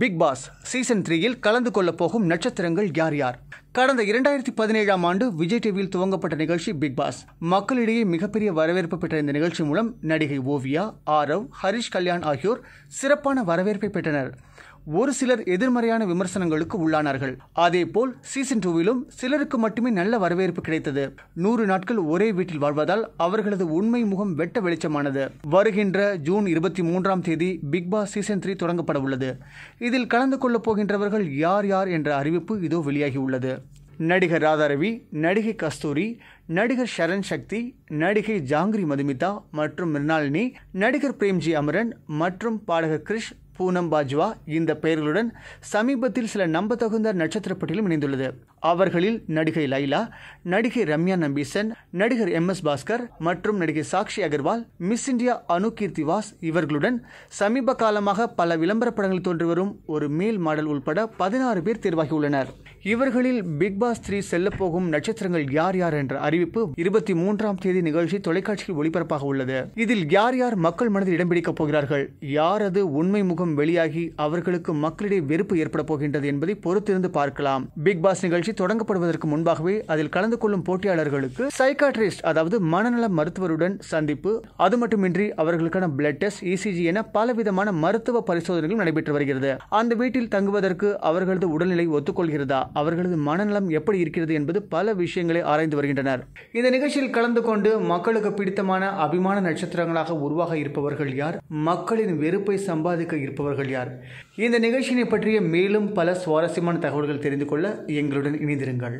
big Boss season த்ரீயில் கலந்து கொள்ளப் போகும் நட்சத்திரங்கள் யார் யார் கடந்த இரண்டாயிரத்தி பதினேழாம் ஆண்டு விஜய் டிவியில் துவங்கப்பட்ட நிகழ்ச்சி பிக் பாஸ் மக்களிடையே மிகப்பெரிய வரவேற்பு பெற்ற இந்த நிகழ்ச்சி மூலம் நடிகை ஓவியா ஆரவ் ஹரிஷ் கல்யாண் ஆகியோர் சிறப்பான வரவேற்பை பெற்றனர் ஒரு சிலர் எதிர்மறையான விமர்சனங்களுக்கு உள்ளானார்கள் அதேபோல் சீசன் டூவிலும் சிலருக்கு மட்டுமே நல்ல வரவேற்பு கிடைத்தது நூறு நாட்கள் ஒரே வீட்டில் வாழ்வதால் அவர்களது உண்மை முகம் வெட்ட வெளிச்சமானது வருகின்ற ஜூன் இருபத்தி மூன்றாம் தேதி பிக் பாஸ் சீசன் த்ரீ தொடங்கப்பட உள்ளது இதில் கலந்து கொள்ளப் போகின்றவர்கள் யார் யார் என்ற அறிவிப்பு இதோ வெளியாகி உள்ளது நடிகர் ராதாரவி நடிகை கஸ்தூரி நடிகர் ஷரண் சக்தி நடிகை ஜாங்கிரி மதுமிதா மற்றும் மிருனாலினி நடிகர் பிரேம்ஜி அமரன் மற்றும் பாடகர் கிரிஷ் பூனம் பாஜ்வா இந்த பெயர்களுடன் சமீபத்தில் சில நம்பத்தகுந்த நட்சத்திர பட்டியலும் இணைந்துள்ளது அவர்களில் நடிகை லைலா நடிகை ரம்யா நம்பீசன் நடிகர் எம் எஸ் பாஸ்கர் மற்றும் நடிகை சாக்ஷி அகர்வால் மிஸ் இந்தியா அனு வாஸ் இவர்களுடன் சமீப காலமாக பல விளம்பர படங்கள் தோன்றி வரும் ஒரு மேல் மாடல் உள்பட பதினாறு பேர் தேர்வாகியுள்ளனர் இவர்களில் பிக் பாஸ் த்ரீ செல்லப்போகும் நட்சத்திரங்கள் யார் யார் என்ற அறிவிப்பு இருபத்தி மூன்றாம் தேதி நிகழ்ச்சி தொலைக்காட்சியில் ஒளிபரப்பாக உள்ளது இதில் யார் யார் மக்கள் மனதில் இடம் பிடிக்கப் போகிறார்கள் யாரது உண்மை முகம் வெளியாகி அவர்களுக்கு மக்களிடையே வெறுப்பு ஏற்பட போகின்றது என்பதை பொறுத்திருந்து பார்க்கலாம் பிக் பாஸ் நிகழ்ச்சி நிகழ்ச்சி தொடங்கப்படுவதற்கு முன்பாகவே அதில் கலந்து கொள்ளும் போட்டியாளர்களுக்கு சைக்காட்ரிஸ்ட் அதாவது மனநல மருத்துவருடன் சந்திப்பு அது மட்டுமின்றி அவர்களுக்கான பிளட் டெஸ்ட் இசிஜி என பலவிதமான மருத்துவ பரிசோதனைகள் நடைபெற்று வருகிறது அந்த வீட்டில் தங்குவதற்கு அவர்களது உடல்நிலை ஒத்துக்கொள்கிறதா அவர்களது மனநலம் எப்படி இருக்கிறது என்பது பல விஷயங்களை ஆராய்ந்து வருகின்றனர் இந்த நிகழ்ச்சியில் கலந்து கொண்டு மக்களுக்கு பிடித்தமான அபிமான நட்சத்திரங்களாக உருவாக இருப்பவர்கள் யார் மக்களின் வெறுப்பை சம்பாதிக்க இருப்பவர்கள் யார் இந்த நிகழ்ச்சியினை பற்றிய மேலும் பல சுவாரஸ்யமான தகவல்கள் தெரிந்து கொள்ள எங்களுடன் இணைந்திருங்கள்